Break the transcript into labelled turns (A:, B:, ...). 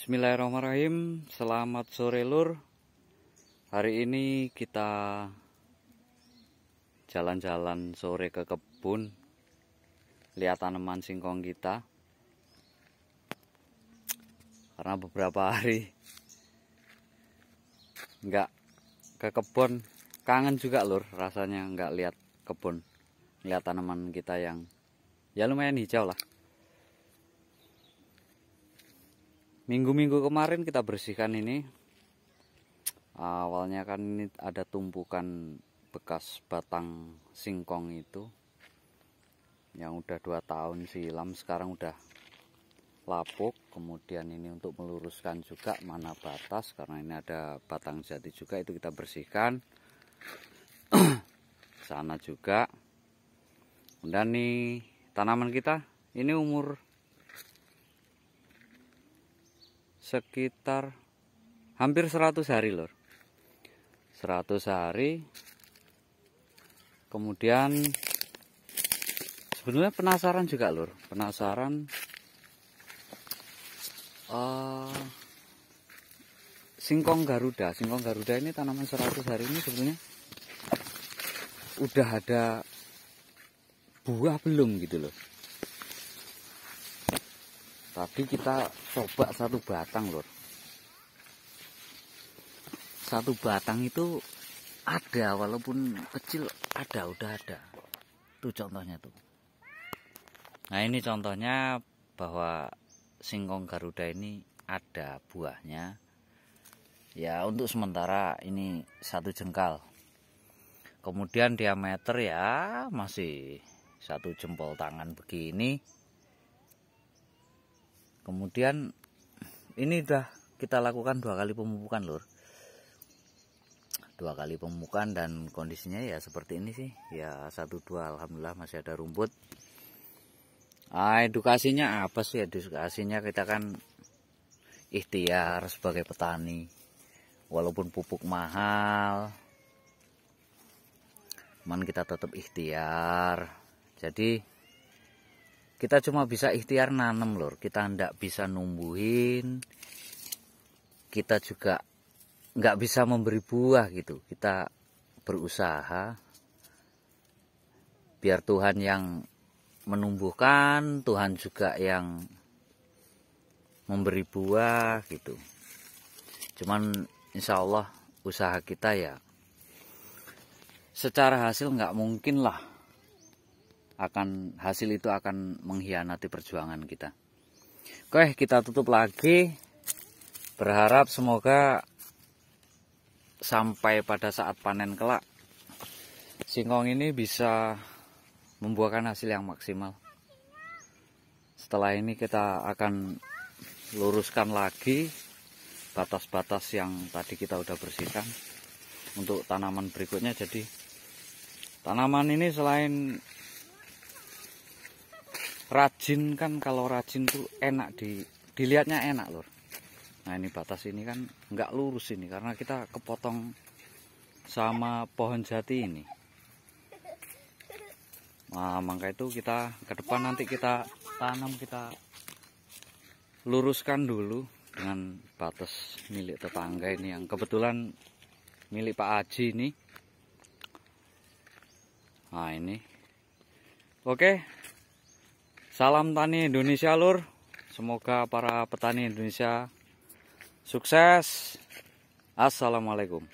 A: Bismillahirrahmanirrahim Selamat sore lur Hari ini kita Jalan-jalan sore ke kebun Lihat tanaman singkong kita Karena beberapa hari Nggak ke kebun Kangen juga lur rasanya nggak lihat kebun Lihat tanaman kita yang Ya lumayan hijau lah minggu-minggu kemarin kita bersihkan ini awalnya kan ini ada tumpukan bekas batang singkong itu yang udah dua tahun silam sekarang udah lapuk kemudian ini untuk meluruskan juga mana batas karena ini ada batang jati juga itu kita bersihkan sana juga dan nih tanaman kita ini umur sekitar hampir 100 hari lor 100 hari kemudian sebenarnya penasaran juga lor penasaran uh, singkong garuda singkong garuda ini tanaman 100 hari ini sebenarnya udah ada buah belum gitu loh tadi kita coba satu batang lor satu batang itu ada walaupun kecil ada udah ada itu contohnya tuh nah ini contohnya bahwa singkong garuda ini ada buahnya ya untuk sementara ini satu jengkal kemudian diameter ya masih satu jempol tangan begini kemudian ini udah kita lakukan dua kali pemupukan lur dua kali pemupukan dan kondisinya ya seperti ini sih ya satu dua alhamdulillah masih ada rumput ah, edukasinya apa sih edukasinya kita kan ikhtiar sebagai petani walaupun pupuk mahal cuman kita tetap ikhtiar jadi kita cuma bisa ikhtiar nanem lor kita ndak bisa numbuhin kita juga nggak bisa memberi buah gitu kita berusaha biar Tuhan yang menumbuhkan Tuhan juga yang memberi buah gitu cuman insya Allah usaha kita ya secara hasil nggak mungkin lah akan hasil itu akan mengkhianati perjuangan kita. Oke, kita tutup lagi. Berharap semoga sampai pada saat panen kelak singkong ini bisa membuahkan hasil yang maksimal. Setelah ini kita akan luruskan lagi batas-batas yang tadi kita udah bersihkan untuk tanaman berikutnya jadi tanaman ini selain rajin kan kalau rajin tuh enak di dilihatnya enak lur nah ini batas ini kan nggak lurus ini karena kita kepotong sama pohon jati ini nah maka itu kita ke depan nanti kita tanam kita luruskan dulu dengan batas milik tetangga ini yang kebetulan milik Pak Aji ini nah ini oke Salam tani Indonesia lur. Semoga para petani Indonesia sukses. Assalamualaikum.